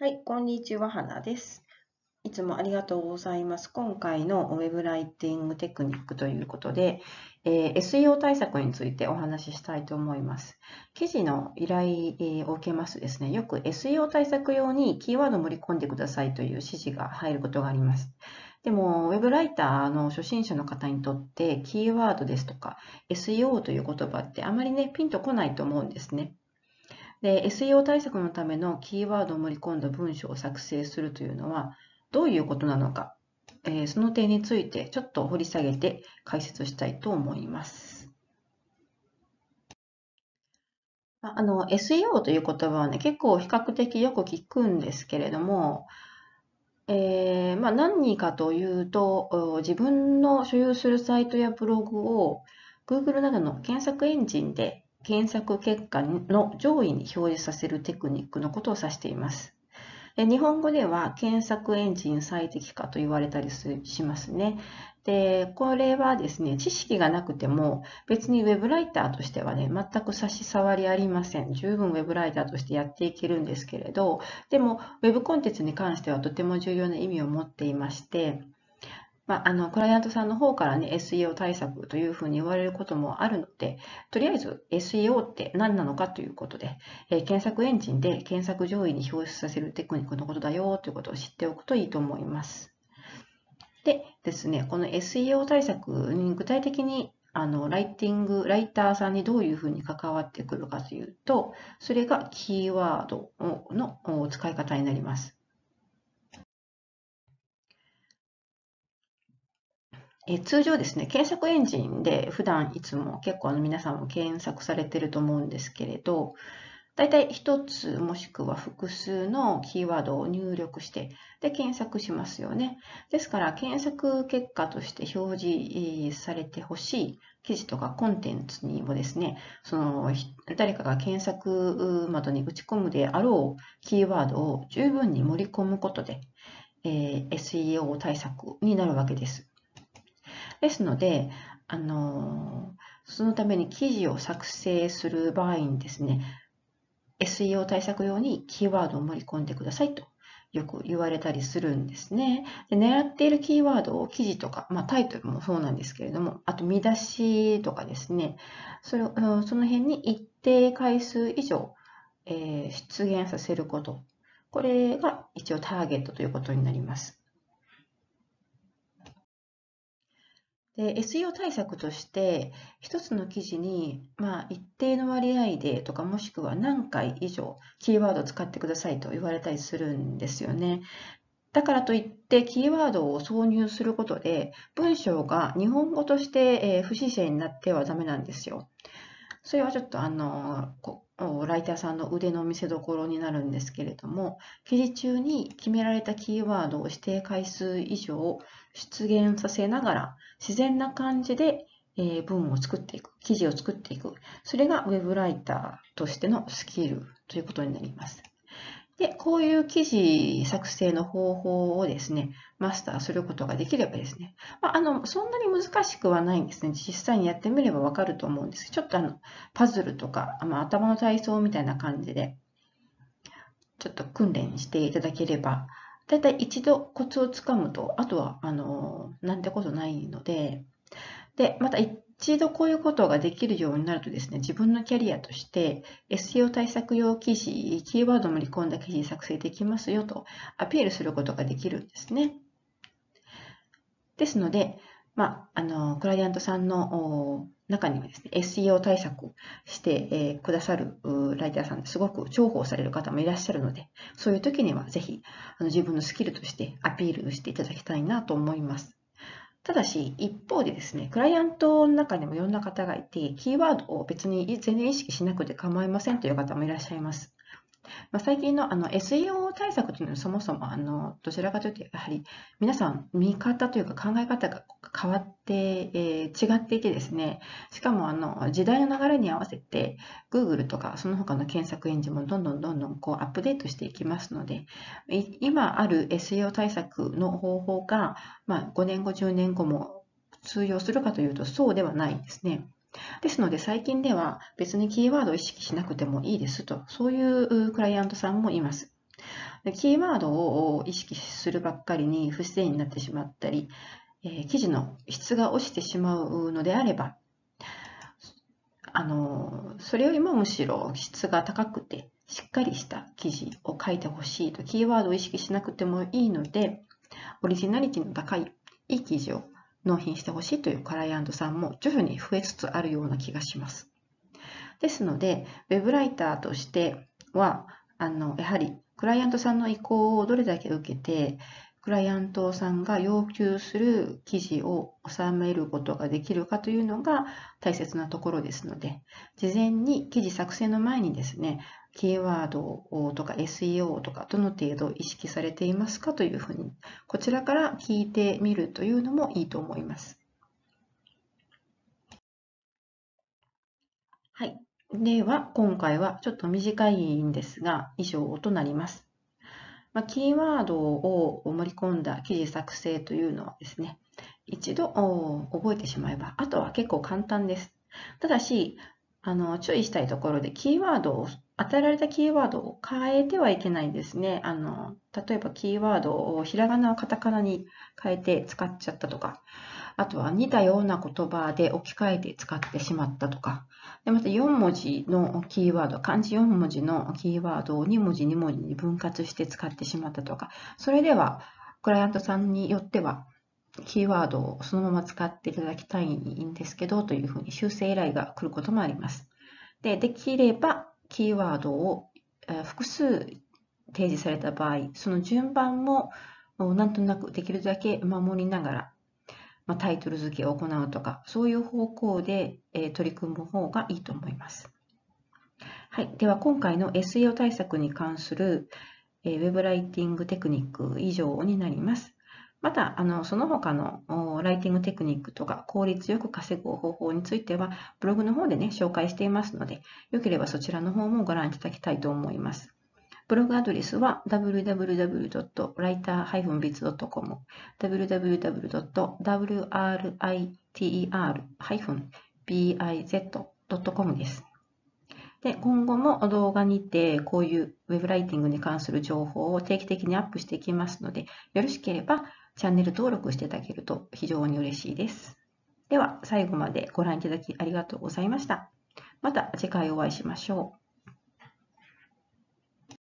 はい、こんにちは、花です。いつもありがとうございます。今回のウェブライティングテクニックということで、えー、SEO 対策についてお話ししたいと思います。記事の依頼を受けますですね、よく SEO 対策用にキーワードを盛り込んでくださいという指示が入ることがあります。でも、ウェブライターの初心者の方にとって、キーワードですとか、SEO という言葉ってあまりね、ピンとこないと思うんですね。で SEO 対策のためのキーワードを盛り込んだ文章を作成するというのはどういうことなのか、えー、その点についてちょっと掘り下げて解説したいと思います。あの SEO という言葉はね結構比較的よく聞くんですけれども、えーまあ、何かというと自分の所有するサイトやブログを Google などの検索エンジンで検索結果の上位に表示させるテクニックのことを指しています。日本語では検索エンジン最適化と言われたりしますね。で、これはですね、知識がなくても別にウェブライターとしてはね、全く差し障りありません。十分ウェブライターとしてやっていけるんですけれど、でも web コンテンツに関してはとても重要な意味を持っていまして、まあ、あの、クライアントさんの方からね、SEO 対策というふうに言われることもあるので、とりあえず SEO って何なのかということで、えー、検索エンジンで検索上位に表示させるテクニックのことだよということを知っておくといいと思います。でですね、この SEO 対策に具体的にあのライティング、ライターさんにどういうふうに関わってくるかというと、それがキーワードの使い方になります。え通常ですね、検索エンジンで普段いつも結構あの皆さんも検索されてると思うんですけれど、大体1つもしくは複数のキーワードを入力して、で、検索しますよね。ですから、検索結果として表示されてほしい記事とかコンテンツにもですね、その誰かが検索窓に打ち込むであろうキーワードを十分に盛り込むことで、え SEO 対策になるわけです。ですので、あのそのために記事を作成する場合にですね、SEO 対策用にキーワードを盛り込んでくださいとよく言われたりするんですね。で狙っているキーワードを記事とか、まあ、タイトルもそうなんですけれども、あと見出しとかですね、それその辺に一定回数以上、えー、出現させること、これが一応ターゲットということになります。で、SEO 対策として、一つの記事に、まあ、一定の割合でとか、もしくは何回以上、キーワードを使ってくださいと言われたりするんですよね。だからといって、キーワードを挿入することで、文章が日本語として不自然になってはダメなんですよ。それはちょっとあのライターさんの腕の見せどころになるんですけれども、記事中に決められたキーワードを指定回数以上出現させながら、自然な感じで文を作っていく、記事を作っていく。それが web ライターとしてのスキルということになります。で、こういう記事作成の方法をですね、マスターすることができればですね、まあ、あの、そんなに難しくはないんですね。実際にやってみればわかると思うんですちょっとあの、パズルとか、まあ、頭の体操みたいな感じで、ちょっと訓練していただければ、だいたい一度コツをつかむと、あとは、あの、なんてことないので、で、また一一度こういうことができるようになるとですね、自分のキャリアとして SEO 対策用記事、キーワード盛り込んだ記事作成できますよとアピールすることができるんですね。ですので、まあ、あのクライアントさんの中にはですね、SEO 対策して、くださるライターさんですごく重宝される方もいらっしゃるので、そういう時にはぜひあの自分のスキルとしてアピールしていただきたいなと思います。ただし、一方でですね、クライアントの中にもいろんな方がいて、キーワードを別に全然意識しなくて構いませんという方もいらっしゃいます。まあ、最近のあの SEO 対策というのはそもそもあのどちらかというとやはり皆さん見方というか考え方が変わって、えー、違っていてですね、しかもあの時代の流れに合わせて Google とかその他の検索エンジンもどんどんどんどんこうアップデートしていきますので、今ある SEO 対策の方法が、まあ、5年後、10年後も通用するかというとそうではないですね。ですので最近では別にキーワードを意識しなくてもいいですと、そういうクライアントさんもいます。キーワードを意識するばっかりに不自然になってしまったり、え生地の質が落ちてしまうのであればあのそれよりもむしろ質が高くてしっかりした記事を書いてほしいとキーワードを意識しなくてもいいのでオリジナリティの高いいい記事を納品してほしいというクライアントさんも徐々に増えつつあるような気がします。ですので、ウェブライターとしては、あのやはりクライアントさんの意向をどれだけ受けて、クライアントさんが要求する記事を収めることができるかというのが大切なところですので、事前に記事作成の前にですね、キーワードとか SEO とかどの程度意識されていますかというふうに、こちらから聞いてみるというのもいいと思います。はい。では、今回はちょっと短いんですが、以上となります。まあ、キーワードを盛り込んだ記事作成というのはですね、一度覚えてしまえば、あとは結構簡単です。ただし、あの注意したいところで、キーワードを、与えられたキーワードを変えてはいけないんですね。あの例えば、キーワードをひらがなをカタカナに変えて使っちゃったとか、あとは似たような言葉で置き換えて使ってしまったとか、でまた4文字のキーワード、漢字4文字のキーワードを2文字2文字に分割して使ってしまったとか、それではクライアントさんによってはキーワードをそのまま使っていただきたいんですけどというふうに修正依頼が来ることもあります。で、できればキーワードを複数提示された場合、その順番もなんとなくできるだけ守りながらまタイトル付けを行うとか、そういう方向で、え取り組む方がいいと思います。はい、では今回の SEO 対策に関する、えー、ウェブライティングテクニック以上になります。また、あのその他のライティングテクニックとか効率よく稼ぐ方法については、ブログの方でね、紹介していますので、よければそちらの方もご覧いただきたいと思います。ブログアドレスは w w w w r i t e r b i z c o m www.writer-biz.com です。で、今後も動画にてこういうウェブライティングに関する情報を定期的にアップしていきますので、よろしければチャンネル登録していただけると非常に嬉しいです。では、最後までご覧いただきありがとうございました。また次回お会いしましょう。